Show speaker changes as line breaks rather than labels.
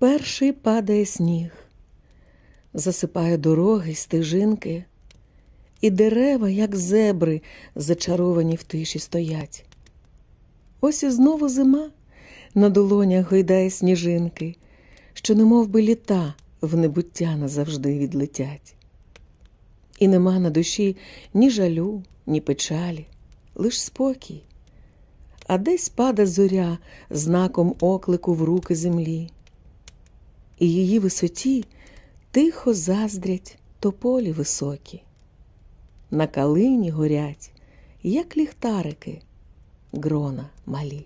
Перший падає сніг, засипає дороги, стежинки, і дерева, як зебри, зачаровані в тиші стоять. Ось і знову зима на долонях гойдає сніжинки, що немов би літа в небуття назавжди відлетять. І нема на душі ні жалю, ні печалі, лиш спокій, а десь пада зоря знаком оклику в руки землі і її висоті тихо заздрять тополі високі. На калині горять, як ліхтарики, грона малі.